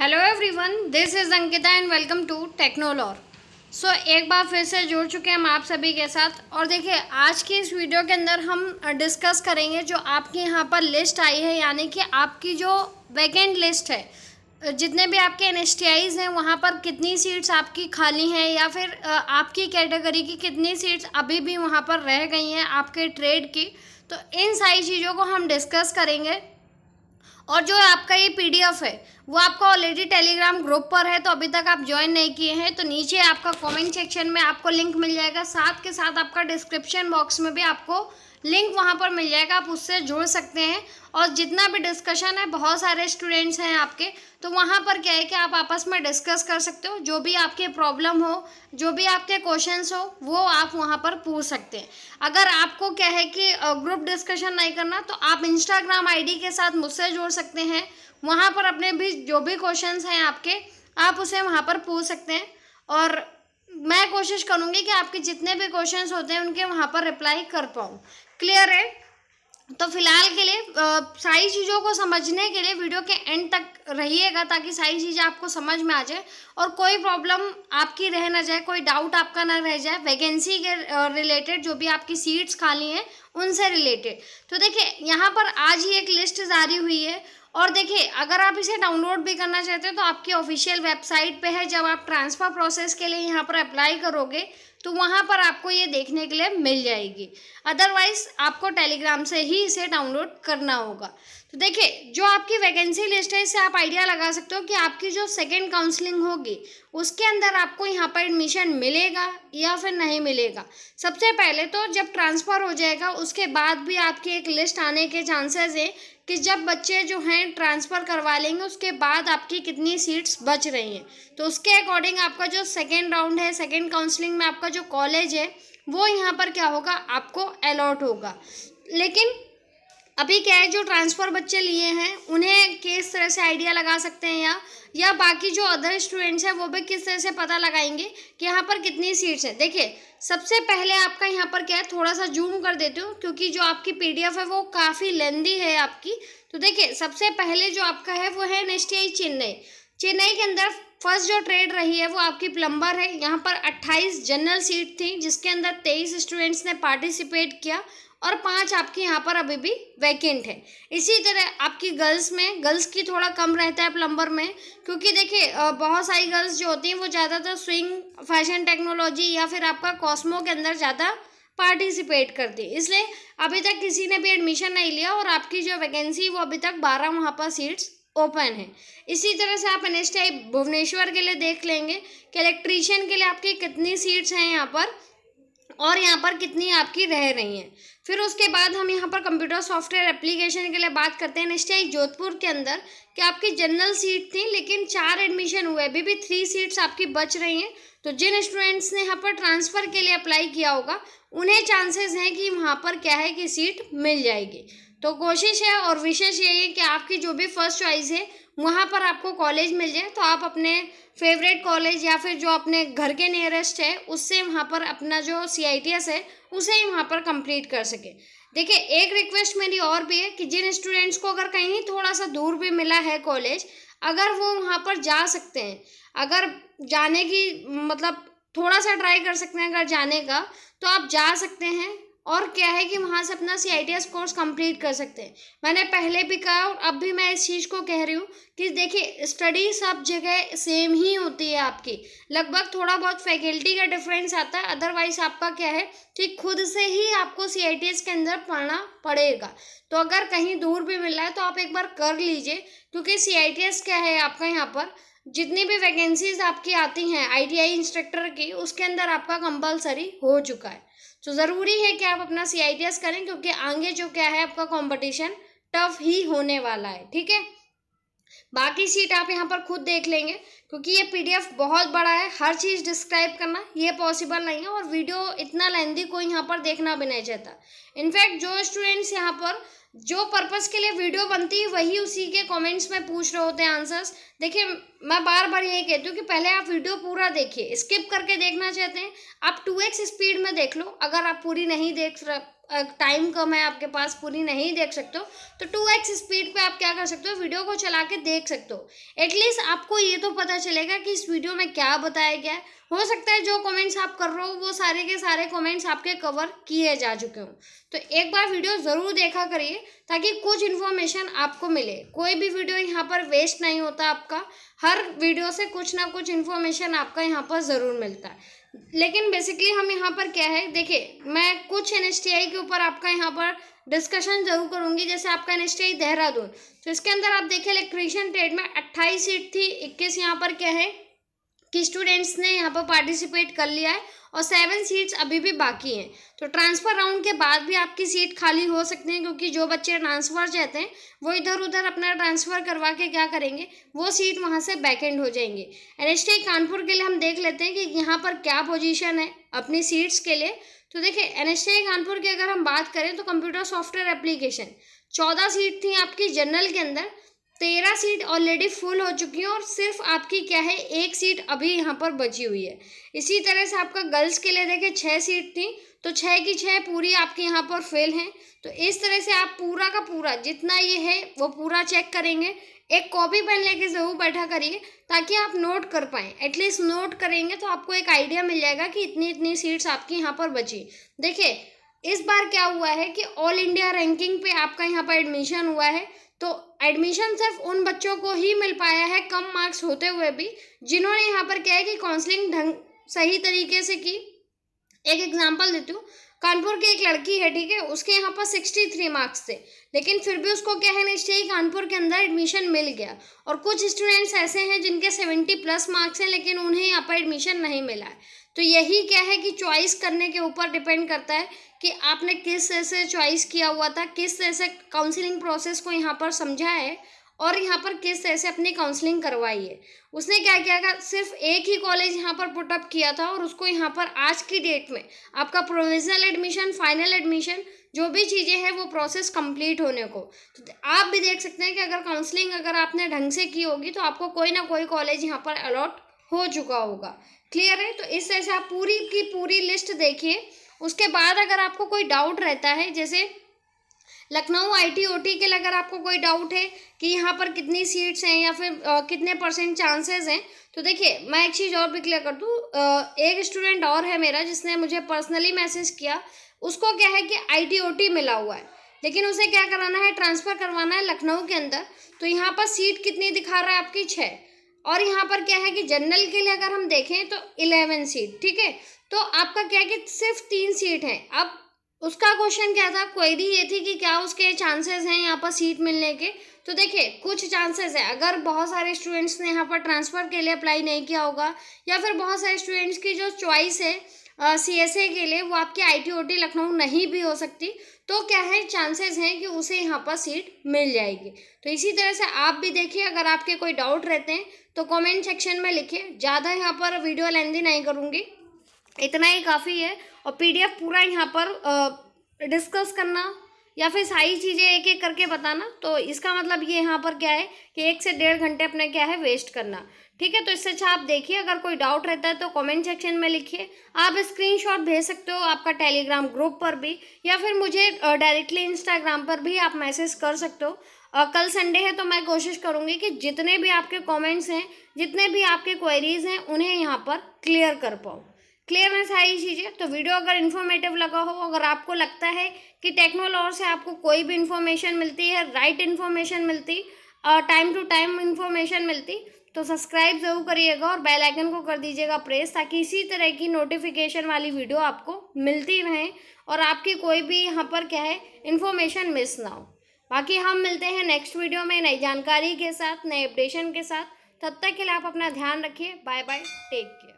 hello everyone this is Ankita and welcome to technology so एक बार फिर से जुड़ चुके हैं हम आप सभी के साथ और देखिए आज की इस वीडियो के अंदर हम डिस्कस करेंगे जो आपकी यहाँ पर लिस्ट आई है यानी कि आपकी जो वैकेंट लिस्ट है जितने भी आपके एन हैं वहाँ पर कितनी सीट्स आपकी खाली हैं या फिर आपकी कैटेगरी की कितनी सीट्स अभी भी वहाँ पर रह गई हैं आपके ट्रेड की तो इन सारी चीज़ों को हम डिस्कस करेंगे और जो आपका ये पीडीएफ है वो आपका ऑलरेडी टेलीग्राम ग्रुप पर है तो अभी तक आप ज्वाइन नहीं किए हैं तो नीचे आपका कमेंट सेक्शन में आपको लिंक मिल जाएगा साथ के साथ आपका डिस्क्रिप्शन बॉक्स में भी आपको लिंक वहाँ पर मिल जाएगा आप उससे जुड़ सकते हैं और जितना भी डिस्कशन है बहुत सारे स्टूडेंट्स हैं आपके तो वहाँ पर क्या है कि आप आपस में डिस्कस कर सकते हो जो भी आपके प्रॉब्लम हो जो भी आपके क्वेश्चंस हो वो आप वहाँ पर पूछ सकते हैं अगर आपको क्या है कि ग्रुप डिस्कशन नहीं करना तो आप इंस्टाग्राम आई के साथ मुझसे जुड़ सकते हैं वहाँ पर अपने भी जो भी क्वेश्चन हैं आपके आप उसे वहाँ पर पूछ सकते हैं और मैं कोशिश करूँगी कि आपके जितने भी क्वेश्चन होते हैं उनके वहाँ पर रिप्लाई कर पाऊँ क्लियर है तो फिलहाल के लिए आ, सारी चीज़ों को समझने के लिए वीडियो के एंड तक रहिएगा ताकि सारी चीज़ें आपको समझ में आ जाए और कोई प्रॉब्लम आपकी रह ना जाए कोई डाउट आपका ना रह जाए वैकेंसी के रिलेटेड जो भी आपकी सीट्स खाली हैं उनसे रिलेटेड तो देखिए यहाँ पर आज ही एक लिस्ट जारी हुई है और देखिए अगर आप इसे डाउनलोड भी करना चाहते हो तो आपकी ऑफिशियल वेबसाइट पे है जब आप ट्रांसफ़र प्रोसेस के लिए यहाँ पर अप्लाई करोगे तो वहाँ पर आपको ये देखने के लिए मिल जाएगी अदरवाइज़ आपको टेलीग्राम से ही इसे डाउनलोड करना होगा तो देखिए जो आपकी वैकेंसी लिस्ट है इससे आप आइडिया लगा सकते हो कि आपकी जो सेकेंड काउंसलिंग होगी उसके अंदर आपको यहाँ पर एडमिशन मिलेगा या फिर नहीं मिलेगा सबसे पहले तो जब ट्रांसफ़र हो जाएगा उसके बाद भी आपकी एक लिस्ट आने के चांसेस हैं कि जब बच्चे जो हैं ट्रांसफ़र करवा लेंगे उसके बाद आपकी कितनी सीट्स बच रही हैं तो उसके अकॉर्डिंग आपका जो सेकेंड राउंड है सेकेंड काउंसलिंग में आपका जो कॉलेज है वो यहाँ पर क्या होगा आपको अलॉट होगा लेकिन अभी क्या है जो ट्रांसफ़र बच्चे लिए हैं उन्हें किस तरह से आइडिया लगा सकते हैं या या बाकी जो अदर स्टूडेंट्स हैं वो भी किस तरह से पता लगाएंगे कि यहाँ पर कितनी सीट्स हैं देखिए सबसे पहले आपका यहाँ पर क्या है थोड़ा सा जूम कर देती हूँ क्योंकि जो आपकी पीडीएफ है वो काफ़ी लेंदी है आपकी तो देखिए सबसे पहले जो आपका है वो है एन चेन्नई चेन्नई के अंदर फर्स्ट जो ट्रेड रही है वो आपकी प्लम्बर है यहाँ पर 28 जनरल सीट थी जिसके अंदर 23 स्टूडेंट्स ने पार्टिसिपेट किया और पांच आपके यहाँ पर अभी भी वैकेंट है इसी तरह आपकी गर्ल्स में गर्ल्स की थोड़ा कम रहता है प्लम्बर में क्योंकि देखिए बहुत सारी गर्ल्स जो होती हैं वो ज़्यादातर स्विंग फैशन टेक्नोलॉजी या फिर आपका कॉस्मो के अंदर ज़्यादा पार्टिसिपेट करती है इसलिए अभी तक किसी ने भी एडमिशन नहीं लिया और आपकी जो वैकेंसी वो अभी तक बारह वहाँ पर सीट्स ओपन है इसी तरह से आप एन एस भुवनेश्वर के लिए देख लेंगे कि इलेक्ट्रीशियन के लिए आपकी कितनी सीट्स हैं यहाँ पर और यहाँ पर कितनी आपकी रह रही हैं फिर उसके बाद हम यहाँ पर कंप्यूटर सॉफ्टवेयर एप्लीकेशन के लिए बात करते हैं निश्चय जोधपुर के अंदर कि आपकी जनरल सीट थी लेकिन चार एडमिशन हुए अभी भी थ्री सीट्स आपकी बच रही हैं तो जिन स्टूडेंट्स ने यहाँ पर ट्रांसफ़र के लिए अप्लाई किया होगा उन्हें चांसेस हैं कि वहाँ पर क्या है कि सीट मिल जाएगी तो कोशिश है और विशेष यही है कि आपकी जो भी फर्स्ट चॉइस है वहाँ पर आपको कॉलेज मिल जाए तो आप अपने फेवरेट कॉलेज या फिर जो अपने घर के नियरेस्ट है उससे वहाँ पर अपना जो सी है उसे ही वहाँ पर कंप्लीट कर सके देखिए एक रिक्वेस्ट मेरी और भी है कि जिन स्टूडेंट्स को अगर कहीं थोड़ा सा दूर भी मिला है कॉलेज अगर वो वहाँ पर जा सकते हैं अगर जाने की मतलब थोड़ा सा ट्राई कर सकते हैं अगर जाने का तो आप जा सकते हैं और क्या है कि वहाँ से अपना सी आई कोर्स कंप्लीट कर सकते हैं मैंने पहले भी कहा और अब भी मैं इस चीज़ को कह रही हूँ कि देखिए स्टडी सब जगह सेम ही होती है आपकी लगभग थोड़ा बहुत फैकल्टी का डिफरेंस आता है अदरवाइज आपका क्या है कि खुद से ही आपको सी आई के अंदर पढ़ना पड़ेगा तो अगर कहीं दूर भी मिल रहा है तो आप एक बार कर लीजिए क्योंकि सी आई क्या है आपका यहाँ पर जितनी भी वैकेंसीज आपकी आती हैं आई इंस्ट्रक्टर की उसके अंदर आपका कंपलसरी हो चुका है तो ज़रूरी है कि आप अपना सी करें क्योंकि आगे जो क्या है आपका कॉम्पिटिशन टफ ही होने वाला है ठीक है बाकी सीट आप यहाँ पर खुद देख लेंगे क्योंकि ये पीडीएफ बहुत बड़ा है हर चीज़ डिस्क्राइब करना ये पॉसिबल नहीं है और वीडियो इतना लेंदी कोई यहाँ पर देखना भी नहीं चाहता इनफैक्ट जो स्टूडेंट्स यहाँ पर जो पर्पस के लिए वीडियो बनती है वही उसी के कमेंट्स में पूछ रहे होते हैं आंसर्स देखिए मैं बार बार यही कहती हूँ कि पहले आप वीडियो पूरा देखिए स्किप करके देखना चाहते हैं आप टू एक्स स्पीड में देख लो अगर आप पूरी नहीं देख टाइम कम है आपके पास पूरी नहीं देख सकते हो तो टू एक्स स्पीड पे आप क्या कर सकते हो वीडियो को चला के देख सकते हो एटलीस्ट आपको ये तो पता चलेगा कि इस वीडियो में क्या बताया गया है हो सकता है जो कमेंट्स आप कर रहे हो वो सारे के सारे कमेंट्स आपके कवर किए जा चुके हों तो एक बार वीडियो ज़रूर देखा करिए ताकि कुछ इन्फॉर्मेशन आपको मिले कोई भी वीडियो यहाँ पर वेस्ट नहीं होता आपका हर वीडियो से कुछ ना कुछ इन्फॉर्मेशन आपका यहाँ पर ज़रूर मिलता है लेकिन बेसिकली हम यहाँ पर क्या है देखिए मैं कुछ एन के ऊपर आपका यहाँ पर डिस्कशन जरूर करूँगी जैसे आपका एन एस देहरादून तो इसके अंदर आप देखिए इलेक्ट्रीशियन ट्रेड में अट्ठाईस सीट थी इक्कीस यहाँ पर क्या है कि स्टूडेंट्स ने यहाँ पर पार्टिसिपेट कर लिया है और सेवन सीट्स अभी भी बाकी हैं तो ट्रांसफ़र राउंड के बाद भी आपकी सीट खाली हो सकती है क्योंकि जो बच्चे ट्रांसफ़र जाते हैं वो इधर उधर अपना ट्रांसफ़र करवा के क्या करेंगे वो सीट वहाँ से बैकेंड हो जाएंगे एन कानपुर के लिए हम देख लेते हैं कि यहाँ पर क्या पोजिशन है अपनी सीट्स के लिए तो देखिए एन कानपुर की अगर हम बात करें तो कंप्यूटर सॉफ्टवेयर एप्लीकेशन चौदह सीट थी आपकी जनरल के अंदर तेरह सीट ऑलरेडी फुल हो चुकी हैं और सिर्फ आपकी क्या है एक सीट अभी यहाँ पर बची हुई है इसी तरह से आपका गर्ल्स के लिए देखें छः सीट थी तो छः की छः पूरी आपके यहाँ पर फेल हैं तो इस तरह से आप पूरा का पूरा जितना ये है वो पूरा चेक करेंगे एक कॉपी पेन लेके ज़रूर बैठा करिए ताकि आप नोट कर पाएँ एटलीस्ट नोट करेंगे तो आपको एक आइडिया मिल जाएगा कि इतनी इतनी सीट्स आपकी यहाँ पर बची देखिए इस बार क्या हुआ है कि ऑल इंडिया रैंकिंग पे आपका यहाँ पर एडमिशन हुआ है तो एडमिशन सिर्फ उन बच्चों को ही मिल पाया है कम मार्क्स होते हुए भी जिन्होंने यहाँ पर क्या है कि काउंसलिंग ढंग सही तरीके से की एक एग्जाम्पल देती हूँ कानपुर की एक लड़की है ठीक है उसके यहाँ पर सिक्सटी थ्री मार्क्स थे लेकिन फिर भी उसको क्या है निश्चय कानपुर के अंदर एडमिशन मिल गया और कुछ स्टूडेंट्स ऐसे हैं जिनके सेवेंटी प्लस मार्क्स हैं लेकिन उन्हें यहाँ पर एडमिशन नहीं मिला है तो यही क्या है कि चॉइस करने के ऊपर डिपेंड करता है कि आपने किस तरह से चॉइस किया हुआ था किस तरह से काउंसलिंग प्रोसेस को यहाँ पर समझा है और यहाँ पर किस तरह से अपनी काउंसलिंग करवाई है उसने क्या किया था सिर्फ एक ही कॉलेज यहाँ पर पुटअप किया था और उसको यहाँ पर आज की डेट में आपका प्रोविजनल एडमिशन फाइनल एडमिशन जो भी चीज़ें हैं वो प्रोसेस कंप्लीट होने को तो आप भी देख सकते हैं कि अगर काउंसलिंग अगर आपने ढंग से की होगी तो आपको कोई ना कोई कॉलेज यहाँ पर अलॉट हो चुका होगा क्लियर है तो इस तरह से आप पूरी की पूरी लिस्ट देखिए उसके बाद अगर आपको कोई डाउट रहता है जैसे लखनऊ आईटीओटी के लिए अगर आपको कोई डाउट है कि यहाँ पर कितनी सीट्स हैं या फिर आ, कितने परसेंट चांसेस हैं तो देखिए मैं एक चीज़ और भी क्लियर कर दूँ एक स्टूडेंट और है मेरा जिसने मुझे पर्सनली मैसेज किया उसको क्या है कि आईटीओटी मिला हुआ है लेकिन उसे क्या कराना है ट्रांसफ़र करवाना है लखनऊ के अंदर तो यहाँ पर सीट कितनी दिखा रहा है आपकी छः और यहाँ पर क्या है कि जनरल के लिए अगर हम देखें तो इलेवन सीट ठीक है तो आपका क्या है कि सिर्फ तीन सीट है अब उसका क्वेश्चन क्या था क्वेरी ये थी कि क्या उसके चांसेस हैं यहाँ पर सीट मिलने के तो देखिए कुछ चांसेस है अगर बहुत सारे स्टूडेंट्स ने यहाँ पर ट्रांसफ़र के लिए अप्लाई नहीं किया होगा या फिर बहुत सारे स्टूडेंट्स की जो चॉइस है सी uh, ए के लिए वो आपकी आई टी लखनऊ नहीं भी हो सकती तो क्या है चांसेस हैं कि उसे यहाँ पर सीट मिल जाएगी तो इसी तरह से आप भी देखिए अगर आपके कोई डाउट रहते हैं तो कमेंट सेक्शन में लिखिए ज़्यादा यहाँ पर वीडियो लेंदी नहीं करूँगी इतना ही काफ़ी है और पीडीएफ पूरा यहाँ पर डिस्कस करना या फिर सारी चीज़ें एक एक करके बताना तो इसका मतलब ये यहाँ पर क्या है कि एक से डेढ़ घंटे अपने क्या है वेस्ट करना ठीक है तो इससे अच्छा आप देखिए अगर कोई डाउट रहता है तो कमेंट सेक्शन में लिखिए आप स्क्रीनशॉट भेज सकते हो आपका टेलीग्राम ग्रुप पर भी या फिर मुझे डायरेक्टली इंस्टाग्राम पर भी आप मैसेज कर सकते हो कल संडे है तो मैं कोशिश करूँगी कि जितने भी आपके कॉमेंट्स हैं जितने भी आपके क्वेरीज हैं उन्हें यहाँ पर क्लियर कर पाऊँ क्लियर है सारी चीज़ें तो वीडियो अगर इन्फॉर्मेटिव लगा हो अगर आपको लगता है कि टेक्नोलॉजी से आपको कोई भी इन्फॉर्मेशन मिलती है राइट इन्फॉर्मेशन मिलती और टाइम टू टाइम इन्फॉर्मेशन मिलती तो सब्सक्राइब ज़रूर करिएगा और बेल आइकन को कर दीजिएगा प्रेस ताकि इसी तरह की नोटिफिकेशन वाली वीडियो आपको मिलती रहे और आपकी कोई भी यहाँ पर क्या है इन्फॉर्मेशन मिस ना हो बाकी हम मिलते हैं नेक्स्ट वीडियो में नई जानकारी के साथ नए अपडेशन के साथ तब तक के लिए आप अपना ध्यान रखिए बाय बाय टेक केयर